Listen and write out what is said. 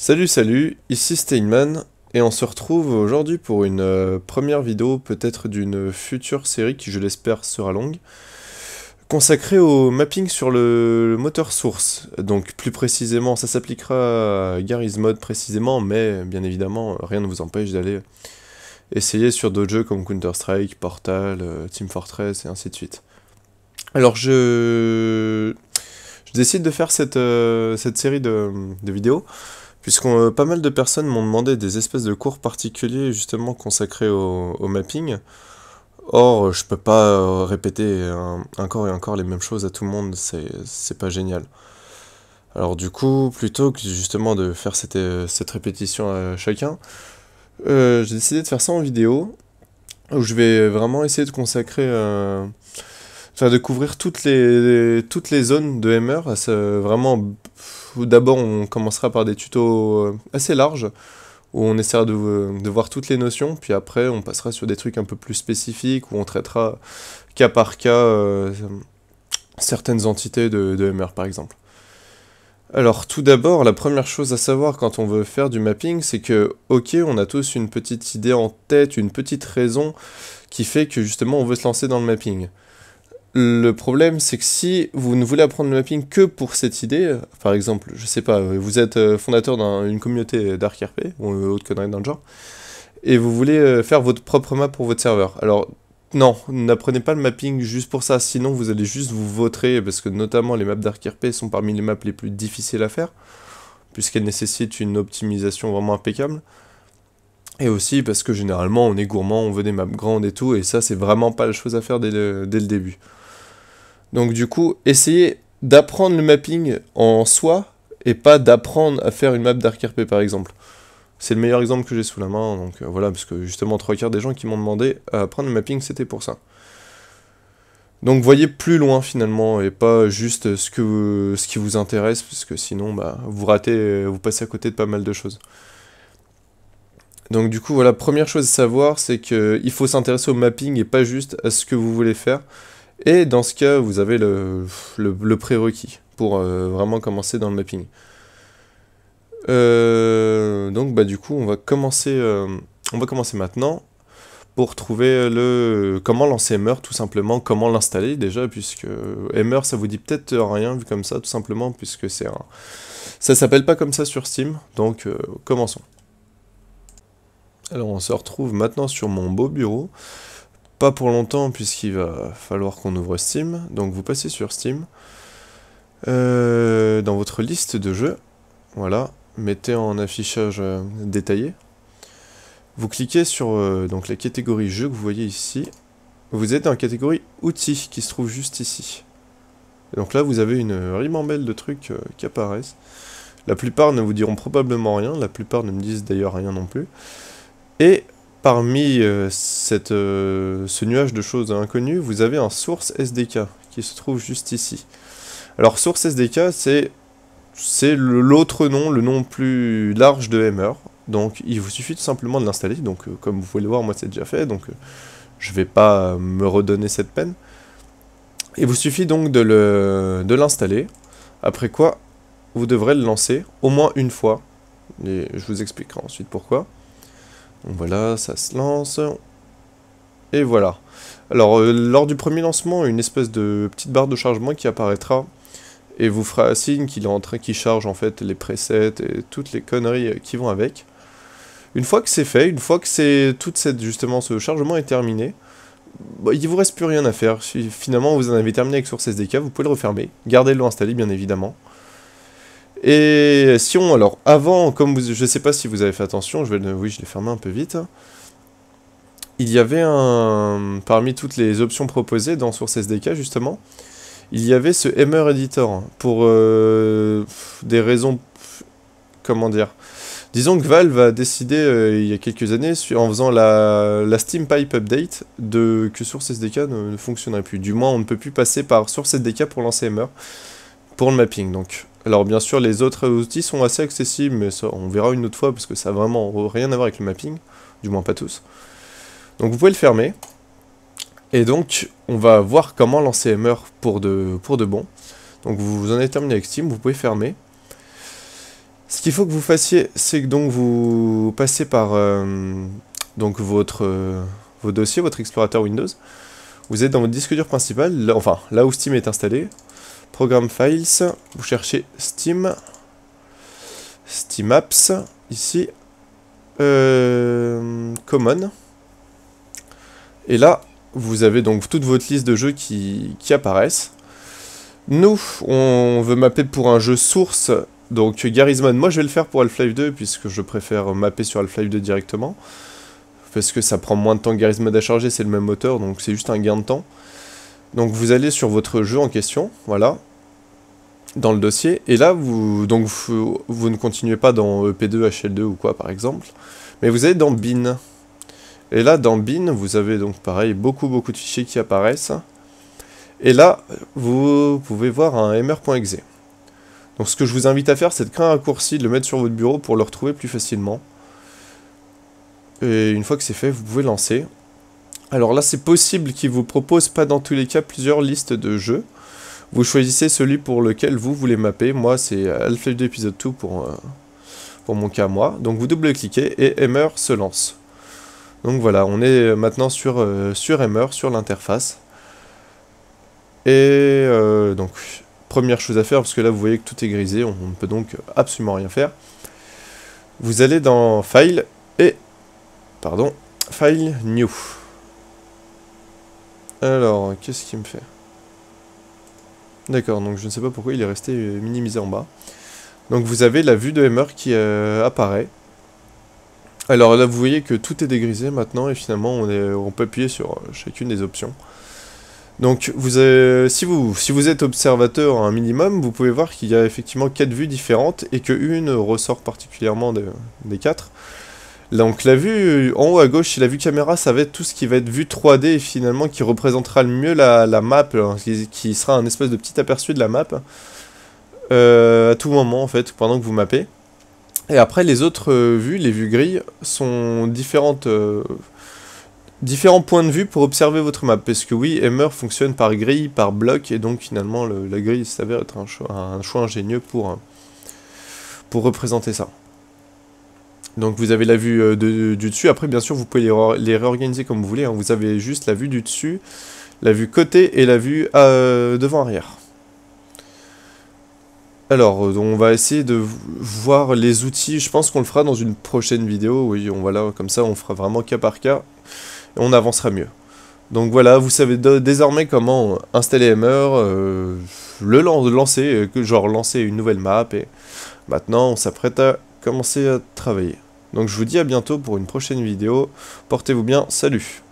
Salut salut, ici Steinman, et on se retrouve aujourd'hui pour une euh, première vidéo, peut-être d'une future série qui je l'espère sera longue, consacrée au mapping sur le, moteur source. Donc plus précisément, ça s'appliquera à Garry's Mod précisément, mais bien évidemment, rien ne vous empêche d'aller essayer sur d'autres jeux comme Counter-Strike, Portal, euh, Team Fortress et ainsi de suite. Alors je... Je décide de faire cette, euh, cette série de, de vidéos puisqu'on euh, pas mal de personnes m'ont demandé des espèces de cours particuliers justement consacrés au, mapping. Or, je peux pas euh, répéter encore et encore les mêmes choses à tout le monde, c'est pas génial. Alors du coup, plutôt que justement de faire cette, euh, cette répétition à chacun, j'ai décidé de faire ça en vidéo, où je vais vraiment essayer de consacrer, enfin de couvrir toutes les, toutes les zones de MR, vraiment d'abord on commencera par des tutos euh, assez larges où on essaiera de, voir toutes les notions, puis après on passera sur des trucs un peu plus spécifiques, où on traitera cas par cas euh, certaines entités de, MR par exemple. Alors tout d'abord, la première chose à savoir quand on veut faire du mapping, c'est que, ok, on a tous une petite idée en tête, une petite raison qui fait que justement on veut se lancer dans le mapping. Le problème, c'est que si vous ne voulez apprendre le mapping que pour cette idée, par exemple, je sais pas, vous êtes euh, fondateur d'une communauté d'Arc RP, ou euh, autre connerie dans le genre, et vous voulez euh, faire votre propre map pour votre serveur. Alors, non, n'apprenez pas le mapping juste pour ça, sinon vous allez juste vous vautrer, parce que notamment les maps d'Arc RP sont parmi les maps les plus difficiles à faire, puisqu'elles nécessitent une optimisation vraiment impeccable. Et aussi parce que généralement on est gourmand, on veut des maps grandes et tout, et ça c'est vraiment pas la chose à faire dès le, début. Donc du coup, essayez d'apprendre le mapping en soi et pas d'apprendre à faire une map RP par exemple. C'est le meilleur exemple que j'ai sous la main, donc euh, voilà, parce que justement trois quarts des gens qui m'ont demandé à apprendre le mapping c'était pour ça. Donc voyez plus loin finalement et pas juste ce, que ce qui vous intéresse, parce que sinon bah, vous ratez, vous passez à côté de pas mal de choses. Donc du coup, voilà, première chose à savoir, c'est qu'il faut s'intéresser au mapping et pas juste à ce que vous voulez faire. Et dans ce cas, vous avez le, prérequis pour euh, vraiment commencer dans le mapping. Euh, donc bah du coup, on va commencer, euh, on va commencer maintenant pour trouver le comment lancer Emmer tout simplement, comment l'installer déjà puisque Emmer ça vous dit peut-être rien vu comme ça tout simplement puisque c'est un ça s'appelle pas comme ça sur Steam. Donc commençons. Alors on se retrouve maintenant sur mon beau bureau. Pas pour longtemps puisqu'il va falloir qu'on ouvre Steam. Donc vous passez sur Steam. Euh, dans votre liste de jeux, voilà, mettez en affichage euh, détaillé. Vous cliquez sur euh, donc la catégorie jeux que vous voyez ici. Vous êtes dans la catégorie outils qui se trouve juste ici. donc là vous avez une ribambelle de trucs qui apparaissent. La plupart ne vous diront probablement rien, la plupart ne me disent d'ailleurs rien non plus. Et parmi euh, cette, euh, ce nuage de choses inconnues, vous avez un source SDK qui se trouve juste ici. Alors source SDK, c'est l'autre nom, le nom plus large de Hammer. Donc il vous suffit tout simplement de l'installer. Donc euh, comme vous pouvez le voir, moi c'est déjà fait, donc je ne vais pas me redonner cette peine. Il vous suffit donc de l'installer. Après quoi, vous devrez le lancer au moins une fois. Et je vous expliquerai ensuite pourquoi. Voilà, ça se lance. Et voilà. Alors, euh, lors du premier lancement, une espèce de petite barre de chargement qui apparaîtra et vous fera signe qu'il est en train qui charge en fait les presets et toutes les conneries euh, qui vont avec. Une fois que c'est fait, une fois que toute cette justement ce chargement est terminé, il bah, il vous reste plus rien à faire. Si finalement vous en avez terminé avec Source SDK, vous pouvez le refermer, gardez-le installé bien évidemment. Et si on, alors avant, comme je ne sais pas si vous avez fait attention, je vais, oui, je l'ai fermé un peu vite. Il y avait un, parmi toutes les options proposées dans Source SDK justement, il y avait ce Hammer Editor pour euh, des raisons, comment dire, disons que Valve a décidé euh, il y a quelques années, en faisant la, la Steam Pipe Update, de, que Source SDK ne, ne fonctionnerait plus. Du moins, on ne peut plus passer par Source SDK pour lancer Hammer, pour le mapping donc. Alors bien sûr, les autres outils sont assez accessibles, mais ça, on verra une autre fois parce que ça n'a vraiment rien à voir avec le mapping, du moins pas tous. Donc vous pouvez le fermer. Et donc, on va voir comment lancer Hammer pour de, pour de bon. Donc vous, en avez terminé avec Steam, vous pouvez fermer. Ce qu'il faut que vous fassiez, c'est que donc vous passez par euh, donc votre, euh, vos dossiers, votre explorateur Windows. Vous êtes dans votre disque dur principal, enfin là où Steam est installé. Program Files, vous cherchez Steam, Steam Apps, ici, euh, Common. Et là, vous avez donc toute votre liste de jeux qui, apparaissent. Nous, on veut mapper pour un jeu source, donc mode moi je vais le faire pour Half-Life 2, puisque je préfère mapper sur Half-Life 2 directement. Parce que ça prend moins de temps que Mode à charger, c'est le même moteur, donc c'est juste un gain de temps. Donc vous allez sur votre jeu en question, voilà, dans le dossier, et là vous, donc vous, ne continuez pas dans EP2, HL2 ou quoi par exemple, mais vous allez dans Bin. Et là dans Bin, vous avez donc pareil beaucoup beaucoup de fichiers qui apparaissent. Et là, vous pouvez voir un mr.exe. Donc ce que je vous invite à faire, c'est de créer un raccourci, de le mettre sur votre bureau pour le retrouver plus facilement. Et une fois que c'est fait, vous pouvez lancer. Alors là, c'est possible qu'il vous propose pas dans tous les cas plusieurs listes de jeux. Vous choisissez celui pour lequel vous voulez mapper. Moi, c'est Alpha life 2 2 pour, mon cas moi. Donc vous double-cliquez et Emmer se lance. Donc voilà, on est maintenant sur, euh, sur sur l'interface. Et euh, donc, première chose à faire, parce que là vous voyez que tout est grisé, on ne peut donc absolument rien faire. Vous allez dans File et... Pardon, File New. Alors, qu'est-ce qu'il me fait D'accord, donc je ne sais pas pourquoi il est resté euh, minimisé en bas. Donc vous avez la vue de Hammer qui euh, apparaît. Alors là, vous voyez que tout est dégrisé maintenant et finalement on, peut appuyer sur euh, chacune des options. Donc si, vous, si vous êtes observateur un minimum, vous pouvez voir qu'il y a effectivement 4 vues différentes et qu'une ressort particulièrement des, 4. Donc la vue euh, en haut à gauche c'est la vue caméra, ça va être tout ce qui va être vue 3D finalement qui représentera le mieux la, la map, hein, qui, sera un espèce de petit aperçu de la map euh, à tout moment en fait, pendant que vous mappez. Et après les autres euh, vues, les vues grilles, sont différentes... différents points de vue pour observer votre map, parce que oui, Hammer fonctionne par grille, par bloc, et donc finalement la grille s'avère être un choix, un choix ingénieux pour, pour représenter ça. Donc vous avez la vue euh, du dessus. Après, bien sûr, vous pouvez les, réorganiser comme vous voulez. Hein. Vous avez juste la vue du dessus, la vue côté et la vue euh, devant-arrière. Alors, euh, on va essayer de voir les outils. Je pense qu'on le fera dans une prochaine vidéo. Oui, on comme ça, on fera vraiment cas par cas. Et on avancera mieux. Donc voilà, vous savez désormais comment installer Hammer, le lancer, genre lancer une nouvelle map. Et maintenant, on s'apprête à commencer à travailler. Donc je vous dis à bientôt pour une prochaine vidéo. Portez-vous bien, salut